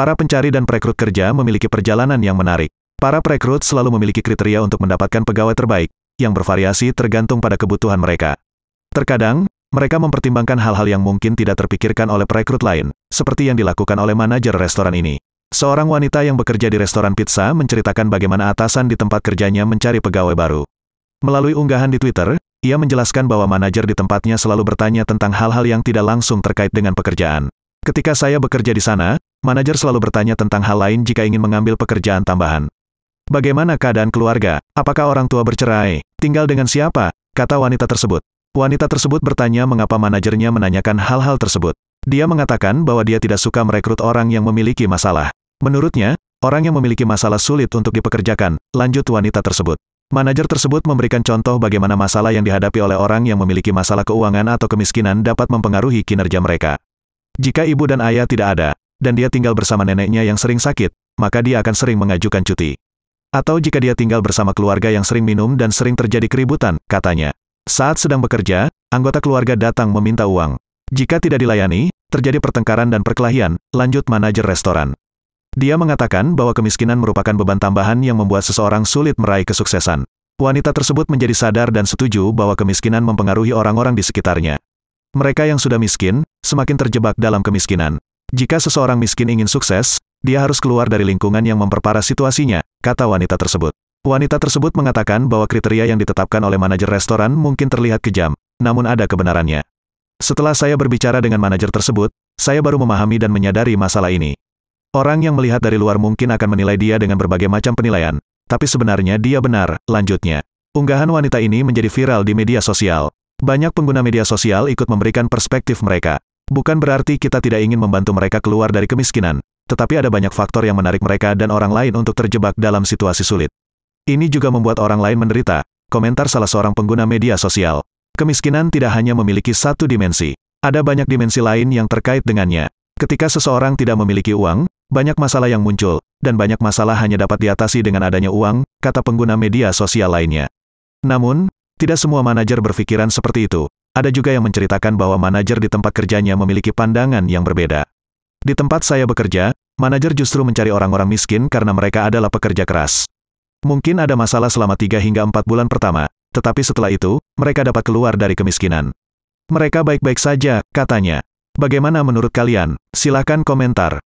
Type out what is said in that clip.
Para pencari dan perekrut kerja memiliki perjalanan yang menarik. Para perekrut selalu memiliki kriteria untuk mendapatkan pegawai terbaik, yang bervariasi tergantung pada kebutuhan mereka. Terkadang, mereka mempertimbangkan hal-hal yang mungkin tidak terpikirkan oleh perekrut lain, seperti yang dilakukan oleh manajer restoran ini. Seorang wanita yang bekerja di restoran pizza menceritakan bagaimana atasan di tempat kerjanya mencari pegawai baru. Melalui unggahan di Twitter, ia menjelaskan bahwa manajer di tempatnya selalu bertanya tentang hal-hal yang tidak langsung terkait dengan pekerjaan. Ketika saya bekerja di sana, manajer selalu bertanya tentang hal lain jika ingin mengambil pekerjaan tambahan. Bagaimana keadaan keluarga? Apakah orang tua bercerai? Tinggal dengan siapa? Kata wanita tersebut. Wanita tersebut bertanya mengapa manajernya menanyakan hal-hal tersebut. Dia mengatakan bahwa dia tidak suka merekrut orang yang memiliki masalah. Menurutnya, orang yang memiliki masalah sulit untuk dipekerjakan, lanjut wanita tersebut. Manajer tersebut memberikan contoh bagaimana masalah yang dihadapi oleh orang yang memiliki masalah keuangan atau kemiskinan dapat mempengaruhi kinerja mereka. Jika ibu dan ayah tidak ada, dan dia tinggal bersama neneknya yang sering sakit, maka dia akan sering mengajukan cuti. Atau jika dia tinggal bersama keluarga yang sering minum dan sering terjadi keributan, katanya. Saat sedang bekerja, anggota keluarga datang meminta uang. Jika tidak dilayani, terjadi pertengkaran dan perkelahian, lanjut manajer restoran. Dia mengatakan bahwa kemiskinan merupakan beban tambahan yang membuat seseorang sulit meraih kesuksesan. Wanita tersebut menjadi sadar dan setuju bahwa kemiskinan mempengaruhi orang-orang di sekitarnya. Mereka yang sudah miskin, semakin terjebak dalam kemiskinan. Jika seseorang miskin ingin sukses, dia harus keluar dari lingkungan yang memperparah situasinya, kata wanita tersebut. Wanita tersebut mengatakan bahwa kriteria yang ditetapkan oleh manajer restoran mungkin terlihat kejam, namun ada kebenarannya. Setelah saya berbicara dengan manajer tersebut, saya baru memahami dan menyadari masalah ini. Orang yang melihat dari luar mungkin akan menilai dia dengan berbagai macam penilaian, tapi sebenarnya dia benar, lanjutnya. Unggahan wanita ini menjadi viral di media sosial. Banyak pengguna media sosial ikut memberikan perspektif mereka. Bukan berarti kita tidak ingin membantu mereka keluar dari kemiskinan, tetapi ada banyak faktor yang menarik mereka dan orang lain untuk terjebak dalam situasi sulit. Ini juga membuat orang lain menderita, komentar salah seorang pengguna media sosial. Kemiskinan tidak hanya memiliki satu dimensi. Ada banyak dimensi lain yang terkait dengannya. Ketika seseorang tidak memiliki uang, banyak masalah yang muncul, dan banyak masalah hanya dapat diatasi dengan adanya uang, kata pengguna media sosial lainnya. Namun, tidak semua manajer berpikiran seperti itu. Ada juga yang menceritakan bahwa manajer di tempat kerjanya memiliki pandangan yang berbeda. Di tempat saya bekerja, manajer justru mencari orang-orang miskin karena mereka adalah pekerja keras. Mungkin ada masalah selama 3 hingga 4 bulan pertama, tetapi setelah itu, mereka dapat keluar dari kemiskinan. Mereka baik-baik saja, katanya. Bagaimana menurut kalian? Silakan komentar.